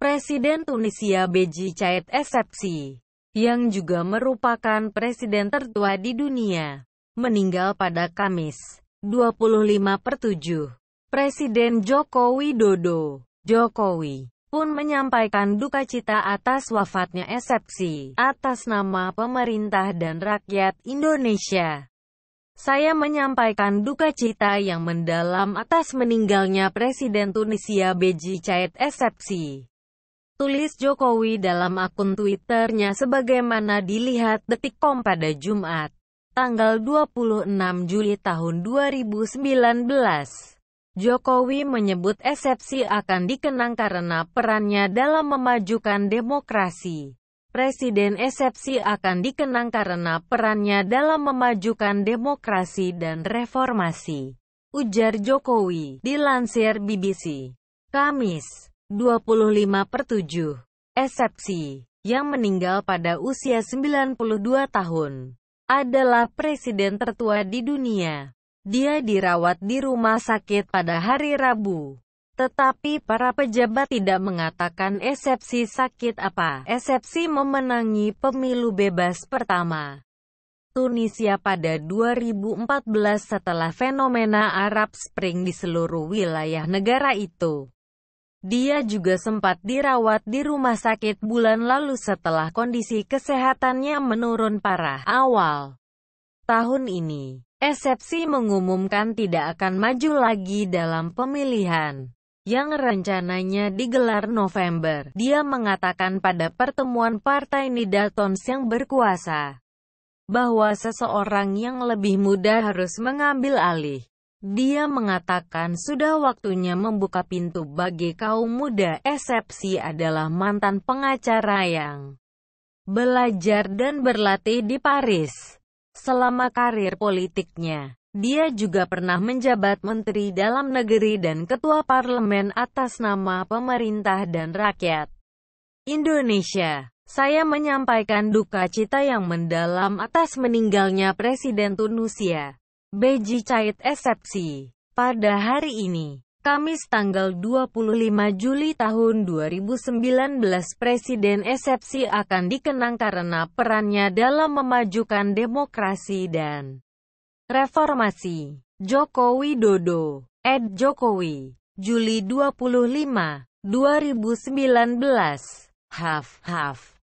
Presiden Tunisia Beji Caid Essebsi, yang juga merupakan presiden tertua di dunia, meninggal pada Kamis, 25 per 7. Presiden Jokowi Dodo, Jokowi, pun menyampaikan duka cita atas wafatnya Essebsi, atas nama pemerintah dan rakyat Indonesia. Saya menyampaikan duka cita yang mendalam atas meninggalnya Presiden Tunisia Beji Caid Essebsi tulis Jokowi dalam akun Twitternya sebagaimana dilihat detikcom pada Jumat, tanggal 26 Juli tahun 2019. Jokowi menyebut eksepsi akan dikenang karena perannya dalam memajukan demokrasi. Presiden eksepsi akan dikenang karena perannya dalam memajukan demokrasi dan reformasi. Ujar Jokowi, dilansir BBC. Kamis. 25 per 7. Eksepsi, yang meninggal pada usia 92 tahun, adalah presiden tertua di dunia. Dia dirawat di rumah sakit pada hari Rabu. Tetapi para pejabat tidak mengatakan eksepsi sakit apa. Eksepsi memenangi pemilu bebas pertama. Tunisia pada 2014 setelah fenomena Arab Spring di seluruh wilayah negara itu. Dia juga sempat dirawat di rumah sakit bulan lalu setelah kondisi kesehatannya menurun parah. Awal tahun ini, Esepsi mengumumkan tidak akan maju lagi dalam pemilihan yang rencananya digelar November. Dia mengatakan pada pertemuan partai Nidatons yang berkuasa bahwa seseorang yang lebih muda harus mengambil alih dia mengatakan sudah waktunya membuka pintu bagi kaum muda. Eksepsi adalah mantan pengacara yang belajar dan berlatih di Paris. Selama karir politiknya, dia juga pernah menjabat menteri dalam negeri dan ketua parlemen atas nama pemerintah dan rakyat Indonesia. Saya menyampaikan duka cita yang mendalam atas meninggalnya Presiden Tunisia. Beji Chait Eksepsi. Pada hari ini, Kamis tanggal 25 Juli tahun 2019 Presiden Eksepsi akan dikenang karena perannya dalam memajukan demokrasi dan reformasi. Jokowi Dodo, Ed Jokowi, Juli 25, 2019. Haf, haf.